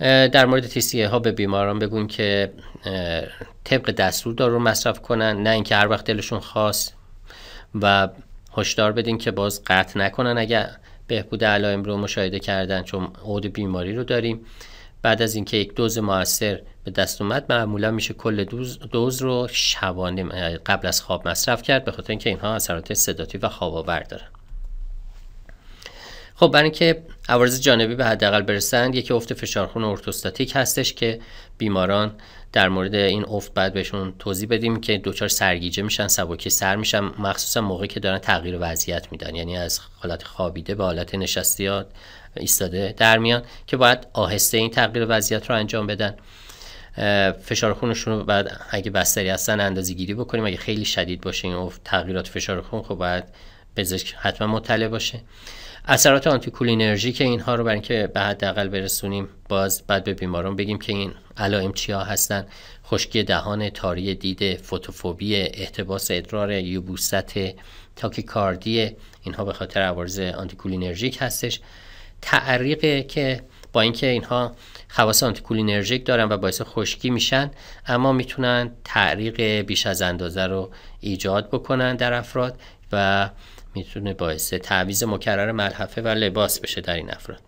در مورد تیسیه ها به بیماران بگون که طبق دستور دارو مصرف کنن نه اینکه هر وقت دلشون خواست و هشدار بدین که باز قطع نکنن اگر بهبود علائم رو مشاهده کردن چون عود بیماری رو داریم بعد از اینکه یک دوز موثر به دست اومد معمولا میشه کل دوز, دوز رو شبانه قبل از خواب مصرف کرد به خاطر اینکه اینها اثرات صداتی و خواب آور دارن خب برای اینکه عوارض جانبی به حداقل برسند یکی افت فشارخون ارتوستاتیک هستش که بیماران در مورد این افت بعد بهشون توضیح بدیم که دوچار سرگیجه میشن سبکی سر میشن مخصوصا موقعی که دارن تغییر وضعیت میدن یعنی از حالت خوابیده به حالت نشستی ایستاده در میان که باید آهسته این تغییر وضعیت رو انجام بدن فشار خونشون رو بعد اگه بستری هستن اندازه گیری بکنیم اگه خیلی شدید باشه این افت تغییرات فشار خون خب باید پزشک حتما مطلع باشه اثرات آنتیکولینرژیک اینها رو برای اینکه به حداقل برسونیم باز بعد به بیماران بگیم که این علائم چیا هستن خشکی دهان تاری دید فوتوفوبی احتباس ادرار یوبوست تاکیکاردی اینها به خاطر عوارض آنتیکولینرژیک هستش تعریق که با اینکه اینها خواص آنتیکولینرژیک دارن و باعث خشکی میشن اما میتونن تعریق بیش از اندازه رو ایجاد بکنن در افراد و میتونه باعث تعویز مکرر ملحفه و لباس بشه در این افراد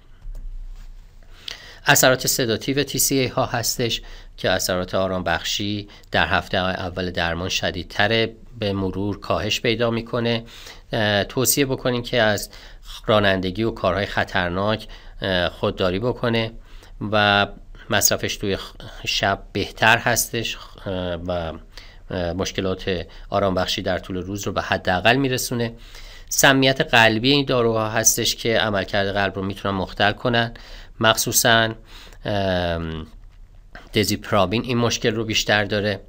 اثرات و TCA ها هستش که اثرات آرام بخشی در هفته اول درمان شدیدتره به مرور کاهش پیدا میکنه توصیه بکنیم که از رانندگی و کارهای خطرناک خودداری بکنه و مصرفش توی شب بهتر هستش و مشکلات آرام بخشی در طول روز رو به حداقل میرسونه سمیت قلبی این داروها هستش که عملکرد قلب رو میتونن مختل کنن مخصوصا دزیپرابین این مشکل رو بیشتر داره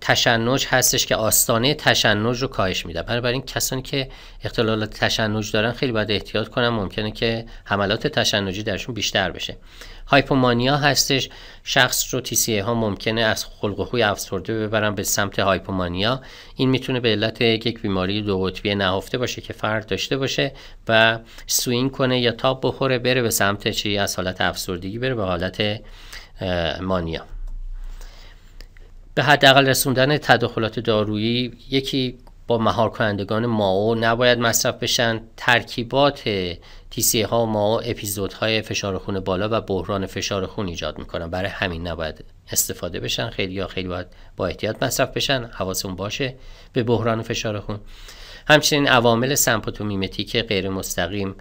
تشنج هستش که آستانه تشنج رو کاهش میده بنابراین کسانی که اختلالات تشنج دارن خیلی باید احتیاط کنن ممکنه که حملات تشنجی درشون بیشتر بشه هایپومانیا هستش شخص رو تی ها ممکنه از خلق و خوی افسرده ببرن به سمت هایپومانیا این میتونه به علت یک بیماری دو قطبی نهفته باشه که فرد داشته باشه و سوین کنه یا تاب بخوره بره به سمت چی از حالت افسردگی بره به حالت مانیا به حداقل رسوندن تداخلات دارویی یکی با مهار کنندگان ماو نباید مصرف بشن ترکیبات تیسیه ها و اپیزود های فشار خون بالا و بحران فشار خون ایجاد میکنن برای همین نباید استفاده بشن خیلی یا خیلی باید با احتیاط مصرف بشن حواستون باشه به بحران فشار خون همچنین عوامل سمپاتومیمتیک غیر مستقیم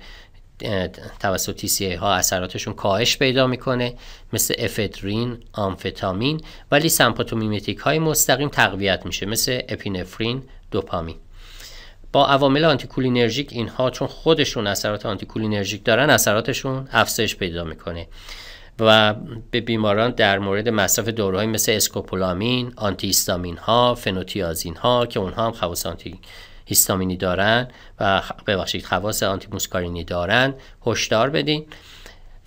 توسط TCA ها اثراتشون کاهش پیدا میکنه مثل افترین، آمفتامین ولی سمپاتومیمتیک های مستقیم تقویت میشه مثل اپینفرین، دوپامین با عوامل آنتیکولینرژیک اینها چون خودشون اثرات آنتیکولینرژیک دارن اثراتشون افزایش پیدا میکنه و به بیماران در مورد مصرف داروهای مثل اسکوپولامین، آنتی هیستامین ها، فنوتیازین ها که اونها هم خواص آنتی هیستامینی دارن و ببخشید خواص آنتی موسکارینی دارن هشدار بدین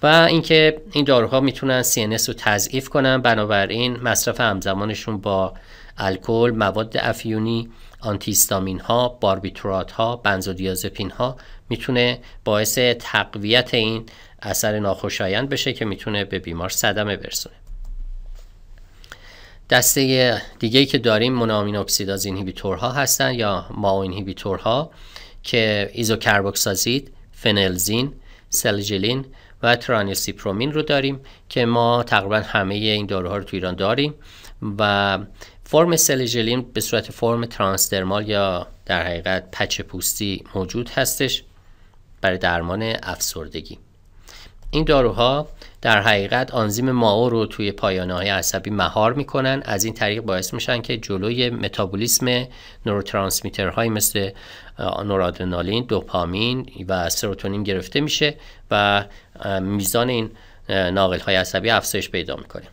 و اینکه این, این داروها میتونن CNS رو تضعیف کنن بنابراین مصرف همزمانشون با الکل، مواد افیونی آنتیستامین ها، باربیتورات ها، بنزودیازپین ها میتونه باعث تقویت این اثر ناخوشایند بشه که میتونه به بیمار صدمه برسونه. دسته دیگه که داریم مونامین اکسیداز ها هستن یا ماو ها که ایزوکربوکسازید، فنلزین، سلجلین و ترانیسیپرومین رو داریم که ما تقریبا همه این داروها رو تو ایران داریم و فرم سلجلین به صورت فرم ترانسدرمال یا در حقیقت پچ پوستی موجود هستش برای درمان افسردگی این داروها در حقیقت آنزیم ماو رو توی پایانه های عصبی مهار میکنن از این طریق باعث میشن که جلوی متابولیسم های مثل نورادرنالین، دوپامین و سروتونین گرفته میشه و میزان این ناقل های عصبی افزایش پیدا میکنه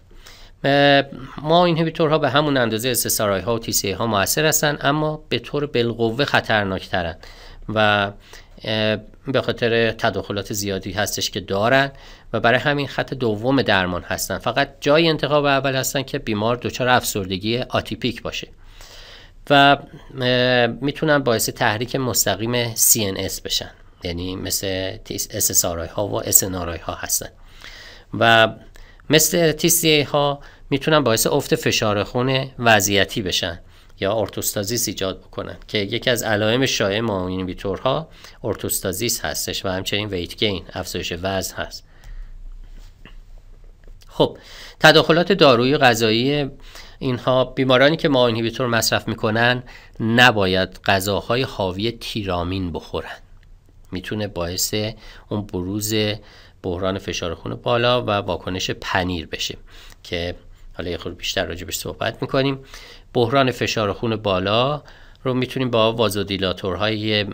ما این ها به همون اندازه استسارای ها و تی ها موثر هستن اما به طور بالقوه خطرناکترن و به خاطر تداخلات زیادی هستش که دارن و برای همین خط دوم درمان هستن فقط جای انتخاب اول هستن که بیمار دچار افسردگی آتیپیک باشه و میتونن باعث تحریک مستقیم CNS بشن یعنی مثل SSRI ها و SNRI ها هستن و مثل TCA ها میتونن باعث افت فشار خون وضعیتی بشن یا ارتوستازیس ایجاد بکنن که یکی از علائم شایع ماینیبیتورها ارتوستازیس هستش و همچنین ویت گین افزایش وزن هست خب تداخلات دارویی غذایی اینها بیمارانی که بیتور مصرف میکنن نباید غذاهای حاوی تیرامین بخورن میتونه باعث اون بروز بحران فشار خون بالا و واکنش پنیر بشه که حالا یه خود بیشتر راجبش صحبت میکنیم بحران فشار خون بالا رو میتونیم با وازودیلاتورهای های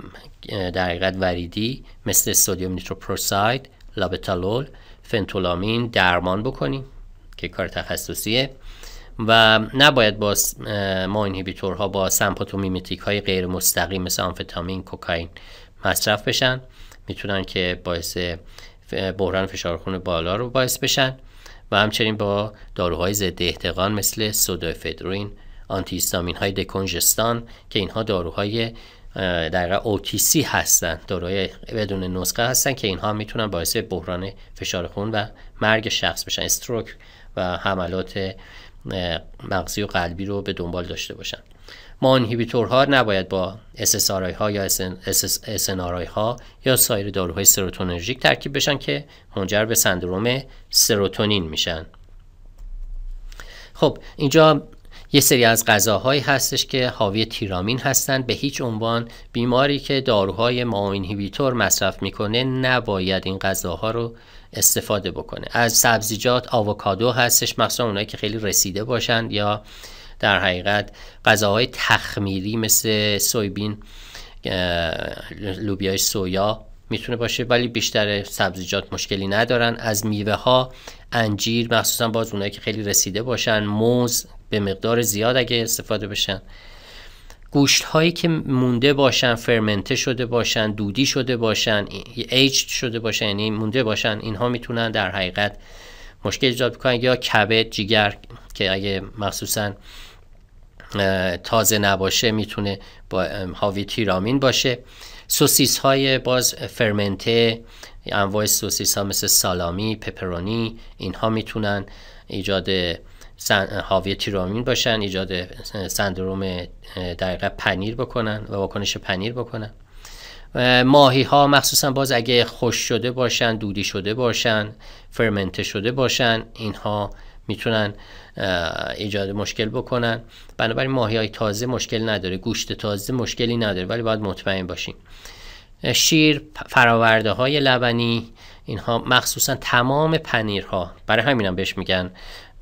دقیقت وریدی مثل سودیوم نیتروپروساید لابتالول فنتولامین درمان بکنیم که کار تخصصیه و نباید با ما اینهیبیتورها با سمپاتومیمتیک های غیر مستقیم مثل آمفتامین کوکاین مصرف بشن میتونن که باعث بحران فشار خون بالا رو باعث بشن و همچنین با داروهای ضد احتقان مثل سودافدرین آنتی استامین های دکونجستان که اینها داروهای در OTC هستن داروهای بدون نسخه هستن که اینها میتونن باعث بحران فشار خون و مرگ شخص بشن استروک و حملات مغزی و قلبی رو به دنبال داشته باشن ما ها نباید با SSRI ها یا SNRI ها یا سایر داروهای سروتونرژیک ترکیب بشن که منجر به سندروم سروتونین میشن خب اینجا یه سری از غذاهایی هستش که حاوی تیرامین هستند به هیچ عنوان بیماری که داروهای ماوینهیبیتور مصرف میکنه نباید این غذاها رو استفاده بکنه از سبزیجات آووکادو هستش مخصوصا اونایی که خیلی رسیده باشند یا در حقیقت غذاهای تخمیری مثل سویبین لوبیای سویا میتونه باشه ولی بیشتر سبزیجات مشکلی ندارن از میوه ها انجیر مخصوصا باز اونایی که خیلی رسیده باشن موز به مقدار زیاد اگه استفاده بشن گوشت هایی که مونده باشن فرمنته شده باشن دودی شده باشن ایج شده باشن یعنی مونده باشن اینها میتونن در حقیقت مشکل ایجاد کنن یا کبد جگر. که اگه مخصوصا تازه نباشه میتونه با حاوی تیرامین باشه سوسیس های باز فرمنته انواع سوسیس ها مثل سالامی پپرونی اینها میتونن ایجاد حاوی تیرامین باشن ایجاد سندروم دقیقا پنیر بکنن و واکنش پنیر بکنن ماهی ها مخصوصا باز اگه خوش شده باشن دودی شده باشن فرمنته شده باشن اینها میتونن ایجاد مشکل بکنن بنابراین ماهی های تازه مشکل نداره گوشت تازه مشکلی نداره ولی باید مطمئن باشیم شیر فراورده های لبنی اینها مخصوصا تمام پنیرها برای هم بهش میگن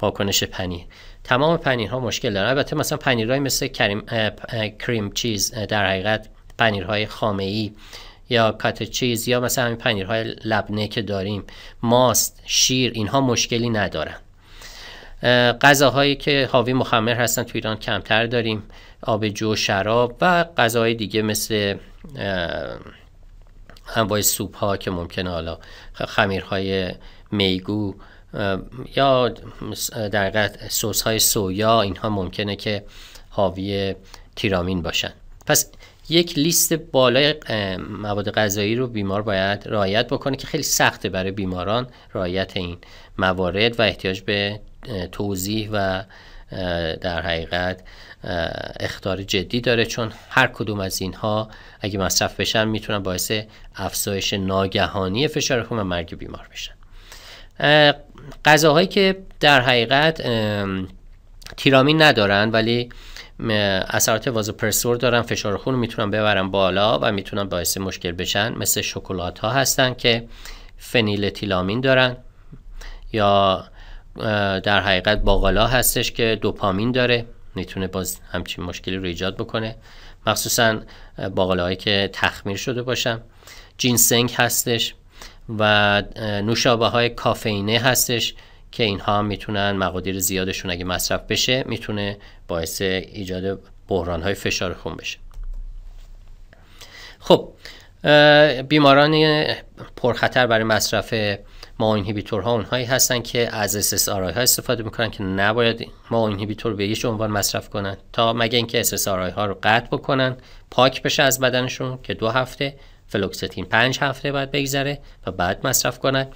واکنش پنیر تمام پنیرها مشکل دارن البته مثلا پنیرهای مثل کریم، کریم چیز در حقیقت پنیرهای خامه ای یا کات چیز یا مثلا همین پنیرهای لبنه که داریم ماست شیر اینها مشکلی ندارن غذاهایی که حاوی مخمر هستن تو ایران کمتر داریم آب جو شراب و غذاهای دیگه مثل انواع سوپ ها که ممکنه حالا خمیرهای میگو یا در حقیقت سس های سویا اینها ممکنه که حاوی تیرامین باشن پس یک لیست بالای مواد غذایی رو بیمار باید رعایت بکنه که خیلی سخته برای بیماران رعایت این موارد و احتیاج به توضیح و در حقیقت اختار جدی داره چون هر کدوم از اینها اگه مصرف بشن میتونن باعث افزایش ناگهانی فشار خون و مرگ بیمار بشن غذاهایی که در حقیقت تیرامین ندارن ولی اثرات وازوپرسور دارن فشار خون میتونن ببرن بالا و میتونن باعث مشکل بشن مثل شکلات ها هستن که فنیل تیلامین دارن یا در حقیقت باقالا هستش که دوپامین داره میتونه باز همچین مشکلی رو ایجاد بکنه مخصوصا باقالاهایی که تخمیر شده باشن جینسنگ هستش و نوشابه های کافئینه هستش که اینها میتونن مقادیر زیادشون اگه مصرف بشه میتونه باعث ایجاد بحران های فشار خون بشه خب بیماران پرخطر برای مصرف ما ها اونهایی هستن که از SSRI ها استفاده میکنن که نباید ما اینهیبیتور به هیچ عنوان مصرف کنن تا مگه اینکه SSRI ها رو قطع بکنن پاک بشه از بدنشون که دو هفته فلوکستین پنج هفته باید بگذره و بعد مصرف کنن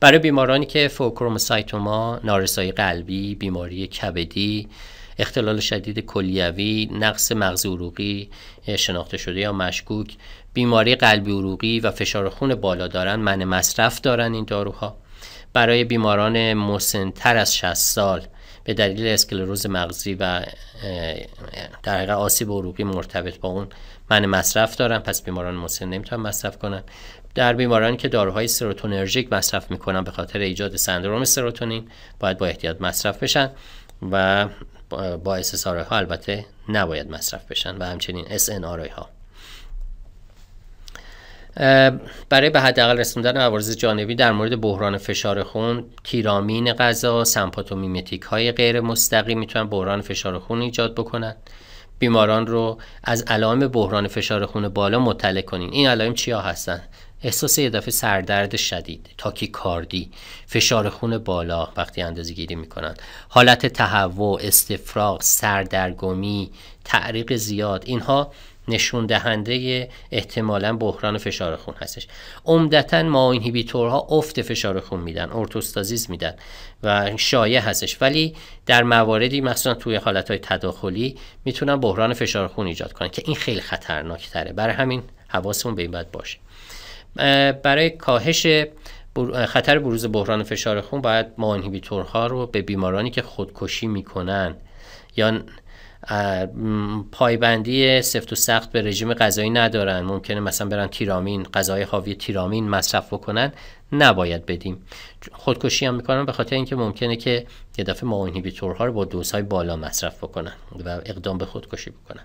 برای بیمارانی که فوکروموسایتوما، نارسایی قلبی، بیماری کبدی، اختلال شدید کلیوی، نقص مغز عروقی شناخته شده یا مشکوک بیماری قلبی عروقی و فشار خون بالا دارن من مصرف دارن این داروها برای بیماران مسنتر از 60 سال به دلیل اسکلروز مغزی و در حقیقت آسیب عروقی مرتبط با اون من مصرف دارن پس بیماران مسن نمیتونن مصرف کنن در بیمارانی که داروهای سروتونرژیک مصرف میکنن به خاطر ایجاد سندروم سروتونین باید با احتیاط مصرف بشن و با SSRI ها البته نباید مصرف بشن و همچنین SNRI ها برای به حداقل رسوندن عوارض جانبی در مورد بحران فشار خون تیرامین غذا سمپاتومیمتیک های غیر مستقیم میتونن بحران فشار خون ایجاد بکنن بیماران رو از علائم بحران فشار خون بالا مطلع کنین این علائم چیا هستن احساس اضافه سردرد شدید تاکیکاردی فشار خون بالا وقتی اندازه گیری میکنن حالت تهوع استفراغ سردرگمی تعریق زیاد اینها نشون دهنده احتمالا بحران فشار خون هستش عمدتا ما اینهیبیتورها افت فشار خون میدن ارتوستازیز میدن و شایع هستش ولی در مواردی مثلا توی های تداخلی میتونن بحران فشار خون ایجاد کنن که این خیلی خطرناک تره برای همین حواسمون به این باید باشه برای کاهش خطر بروز بحران فشار خون باید ما ها رو به بیمارانی که خودکشی میکنن یا پایبندی سفت و سخت به رژیم غذایی ندارن ممکنه مثلا برن تیرامین غذای حاوی تیرامین مصرف بکنن نباید بدیم خودکشی هم میکنن به خاطر اینکه ممکنه که یه دفعه ما رو با دوزهای بالا مصرف بکنن و اقدام به خودکشی بکنن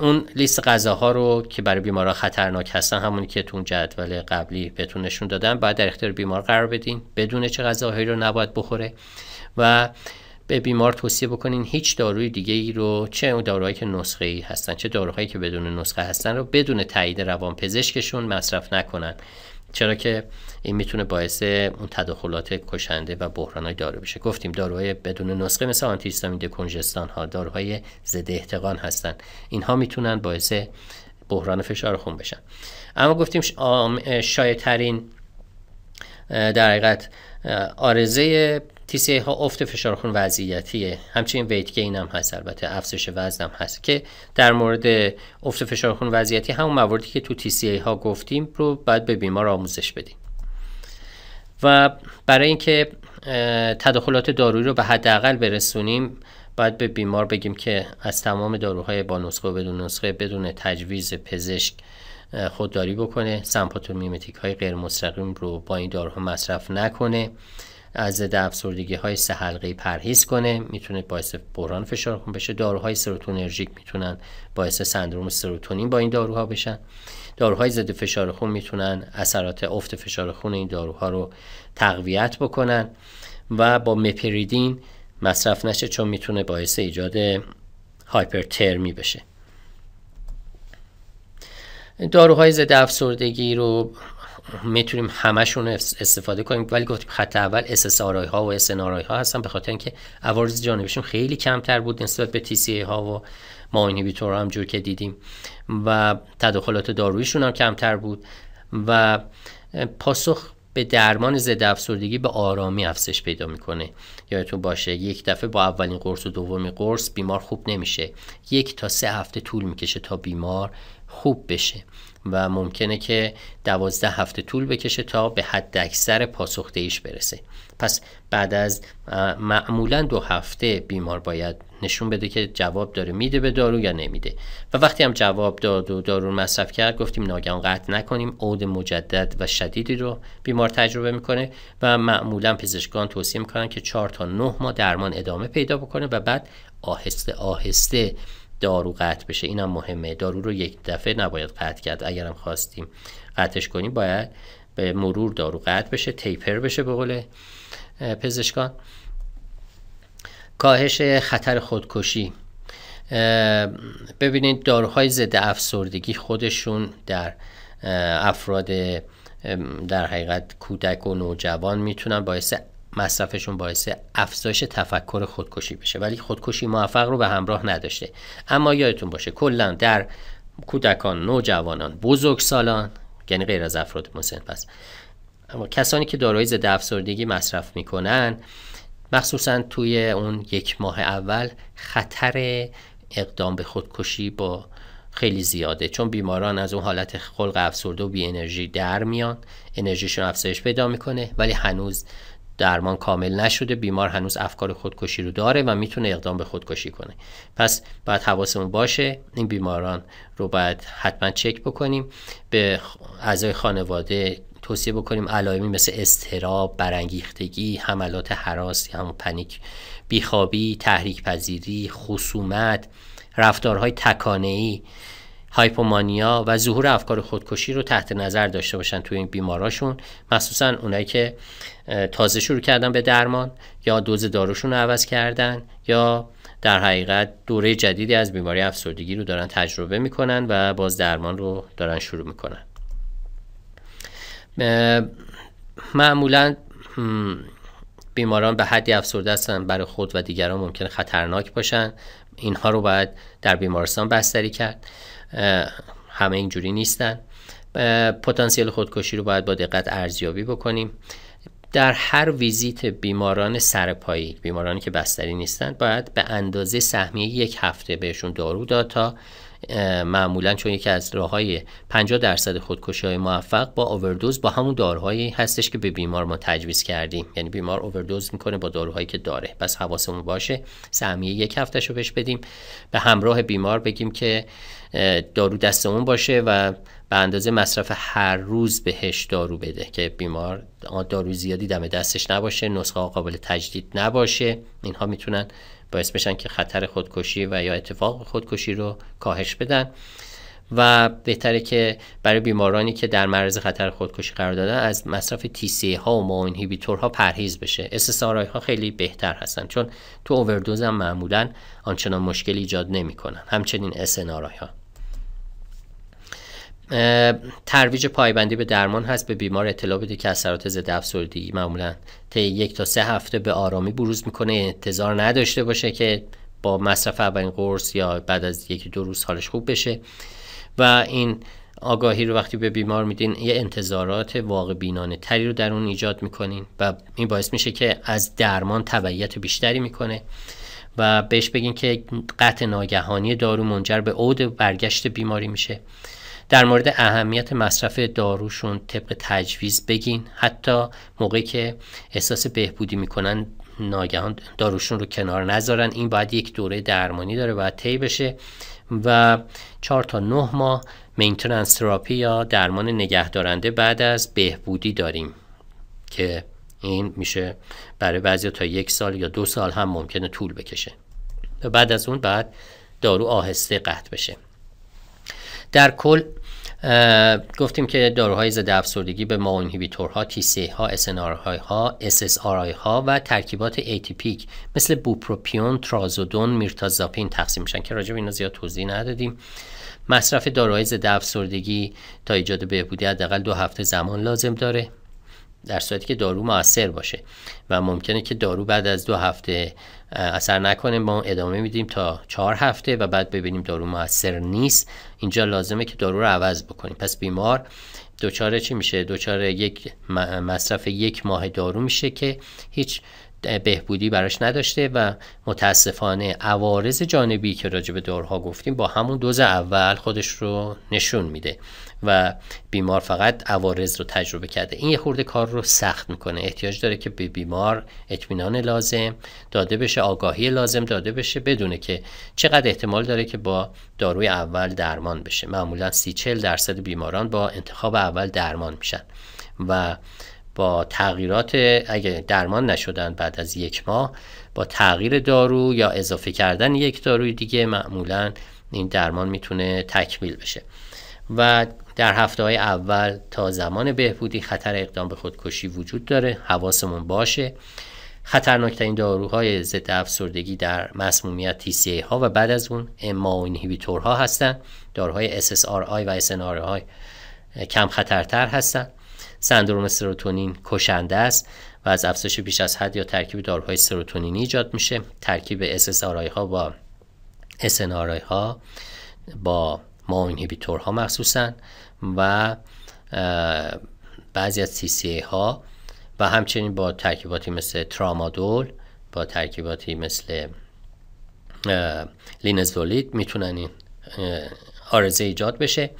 اون لیست غذاها رو که برای بیمارا خطرناک هستن همونی که تون جدول قبلی بهتون نشون دادن باید در اختیار بیمار قرار بدین بدون چه غذاهایی رو نباید بخوره و به بیمار توصیه بکنین هیچ داروی دیگه ای رو چه اون داروهایی که نسخه ای هستن چه داروهایی که بدون نسخه هستن رو بدون تایید پزشکشون مصرف نکنن چرا که این میتونه باعث اون تداخلات کشنده و های دارو بشه گفتیم داروهای بدون نسخه مثل آنتی هیستامین ها داروهای ضد احتقان هستن اینها میتونن باعث بحران فشار خون بشن اما گفتیم شایع در حقیقت آرزه تیسی ها افت فشار خون وضعیتیه همچنین ویت گین هم هست البته افزایش وزن هم هست که در مورد افت فشار خون وضعیتی همون مواردی که تو ای ها گفتیم رو باید به بیمار آموزش بدیم و برای اینکه تداخلات دارویی رو به حداقل برسونیم باید به بیمار بگیم که از تمام داروهای با نسخه و بدون نسخه بدون تجویز پزشک خودداری بکنه سمپاتومیمتیک های غیر مستقیم رو با این داروها مصرف نکنه از ضد افسردگی های سه حلقه پرهیز کنه میتونه باعث بحران فشار خون بشه داروهای سروتونرژیک میتونن باعث سندروم سروتونین با این داروها بشن داروهای ضد فشار خون میتونن اثرات افت فشار خون این داروها رو تقویت بکنن و با مپریدین مصرف نشه چون میتونه باعث ایجاد هایپرترمی بشه داروهای ضد افسردگی رو میتونیم همشون استفاده کنیم ولی گفتیم خط اول SSRI ها و SNRI ها هستن به خاطر اینکه عوارض جانبیشون خیلی کمتر بود نسبت به TCA ها و ما اینهیبیتور هم جور که دیدیم و تداخلات دارویشون هم کمتر بود و پاسخ به درمان ضد افسردگی به آرامی افزش پیدا میکنه یادتون باشه یک دفعه با اولین قرص و دومین قرص بیمار خوب نمیشه یک تا سه هفته طول میکشه تا بیمار خوب بشه و ممکنه که دوازده هفته طول بکشه تا به حد اکثر پاسخ برسه پس بعد از معمولا دو هفته بیمار باید نشون بده که جواب داره میده به دارو یا نمیده و وقتی هم جواب داد و دارو مصرف کرد گفتیم ناگهان قطع نکنیم عود مجدد و شدیدی رو بیمار تجربه میکنه و معمولا پزشکان توصیه میکنن که 4 تا 9 ماه درمان ادامه پیدا بکنه و بعد آهسته آهسته دارو قطع بشه اینم مهمه دارو رو یک دفعه نباید قطع کرد اگرم خواستیم قطعش کنیم باید به مرور دارو قطع بشه تیپر بشه به قول پزشکان کاهش خطر خودکشی ببینید داروهای ضد افسردگی خودشون در افراد در حقیقت کودک و نوجوان میتونن باعث مصرفشون باعث افزایش تفکر خودکشی بشه ولی خودکشی موفق رو به همراه نداشته اما یادتون باشه کلا در کودکان نوجوانان بزرگسالان یعنی غیر از افراد مسن پس اما کسانی که داروی ضد افسردگی مصرف میکنن مخصوصا توی اون یک ماه اول خطر اقدام به خودکشی با خیلی زیاده چون بیماران از اون حالت خلق افسرده و بی انرژی در میان انرژیشون افزایش پیدا میکنه ولی هنوز درمان کامل نشده بیمار هنوز افکار خودکشی رو داره و میتونه اقدام به خودکشی کنه پس باید حواسمون باشه این بیماران رو باید حتما چک بکنیم به اعضای خانواده توصیه بکنیم علائمی مثل استراب، برانگیختگی، حملات حراس همون پنیک، بیخوابی، تحریک پذیری، خصومت، رفتارهای تکانه‌ای هایپومانیا و ظهور افکار خودکشی رو تحت نظر داشته باشن توی این بیماراشون مخصوصا اونایی که تازه شروع کردن به درمان یا دوز داروشون رو عوض کردن یا در حقیقت دوره جدیدی از بیماری افسردگی رو دارن تجربه میکنن و باز درمان رو دارن شروع میکنن معمولا بیماران به حدی افسرده هستن برای خود و دیگران ممکن خطرناک باشن اینها رو باید در بیمارستان بستری کرد همه اینجوری نیستن پتانسیل خودکشی رو باید با دقت ارزیابی بکنیم در هر ویزیت بیماران سرپایی بیمارانی که بستری نیستن باید به اندازه سهمیه یک هفته بهشون دارو داد تا معمولا چون یکی از راه های 50 درصد خودکشی های موفق با اووردوز با همون داروهایی هستش که به بیمار ما تجویز کردیم یعنی بیمار اووردوز میکنه با داروهایی که داره پس حواسمون باشه سهمیه یک هفتهشو بهش بدیم به همراه بیمار بگیم که دارو دستمون باشه و به اندازه مصرف هر روز بهش دارو بده که بیمار دارو زیادی دم دستش نباشه نسخه قابل تجدید نباشه اینها میتونن باعث بشن که خطر خودکشی و یا اتفاق خودکشی رو کاهش بدن و بهتره که برای بیمارانی که در معرض خطر خودکشی قرار دادن از مصرف تی ها و ماونهیبیتور ها پرهیز بشه SSRI ها خیلی بهتر هستن چون تو اووردوز هم معمولا آنچنان مشکلی ایجاد نمیکنن همچنین اس ها ترویج پایبندی به درمان هست به بیمار اطلاع بده که اثرات ضد افسردگی معمولا طی یک تا سه هفته به آرامی بروز میکنه انتظار نداشته باشه که با مصرف اولین قرص یا بعد از یکی دو روز حالش خوب بشه و این آگاهی رو وقتی به بیمار میدین یه انتظارات واقع بینانه تری رو در اون ایجاد میکنین و این باعث میشه که از درمان تبعیت بیشتری میکنه و بهش بگین که قطع ناگهانی دارو منجر به عود برگشت بیماری میشه در مورد اهمیت مصرف داروشون طبق تجویز بگین حتی موقعی که احساس بهبودی میکنن ناگهان داروشون رو کنار نذارن این باید یک دوره درمانی داره و طی بشه و چهار تا نه ماه مینتننس تراپی یا درمان نگهدارنده بعد از بهبودی داریم که این میشه برای بعضی تا یک سال یا دو سال هم ممکنه طول بکشه و بعد از اون بعد دارو آهسته قطع بشه در کل گفتیم که داروهای ضد افسردگی به ماو اینهیبیتورها سی ها های ها ها و ترکیبات پیک مثل بوپروپیون ترازودون میرتازاپین تقسیم میشن که راجع به اینا زیاد توضیح ندادیم مصرف داروهای ضد افسردگی تا ایجاد بهبودی حداقل دو هفته زمان لازم داره در صورتی که دارو موثر باشه و ممکنه که دارو بعد از دو هفته اثر نکنه ما ادامه میدیم تا چهار هفته و بعد ببینیم دارو موثر نیست اینجا لازمه که دارو رو عوض بکنیم پس بیمار دوچاره چی میشه دوچاره یک مصرف یک ماه دارو میشه که هیچ بهبودی براش نداشته و متاسفانه عوارض جانبی که راجع به دورها گفتیم با همون دوز اول خودش رو نشون میده و بیمار فقط عوارض رو تجربه کرده این یه خورده کار رو سخت میکنه احتیاج داره که به بیمار اطمینان لازم داده بشه آگاهی لازم داده بشه بدونه که چقدر احتمال داره که با داروی اول درمان بشه معمولا سی چل درصد بیماران با انتخاب اول درمان میشن و با تغییرات اگه درمان نشدن بعد از یک ماه با تغییر دارو یا اضافه کردن یک داروی دیگه معمولا این درمان میتونه تکمیل بشه و در هفته های اول تا زمان بهبودی خطر اقدام به خودکشی وجود داره حواسمون باشه خطرناکترین داروهای ضد افسردگی در مسمومیت TCA ها و بعد از اون اما اینهیبیتور ها هستن داروهای SSRI و SNRI کم خطرتر هستن سندروم سروتونین کشنده است و از افزایش بیش از حد یا ترکیب داروهای سروتونینی ایجاد میشه ترکیب SSRI ها با SNRI ها با ما ها مخصوصا و بعضی از TCA ها و همچنین با ترکیباتی مثل ترامادول با ترکیباتی مثل لینزولید میتونن این آرزه ایجاد بشه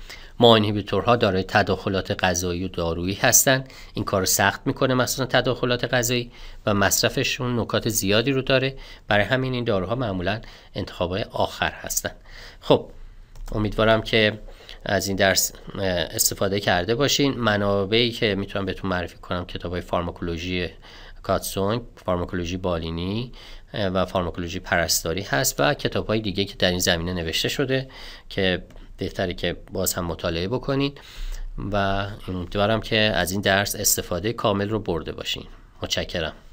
ما اینهیبیتورها دارای تداخلات غذایی و دارویی هستند این کار سخت میکنه مثلا تداخلات غذایی و مصرفشون نکات زیادی رو داره برای همین این داروها معمولا انتخابای آخر هستند خب امیدوارم که از این درس استفاده کرده باشین منابعی که میتونم بهتون معرفی کنم کتاب های فارماکولوژی کاتسونگ فارماکولوژی بالینی و فارماکولوژی پرستاری هست و کتاب های دیگه که در این زمینه نوشته شده که بهتره که باز هم مطالعه بکنید و امیدوارم که از این درس استفاده کامل رو برده باشین متشکرم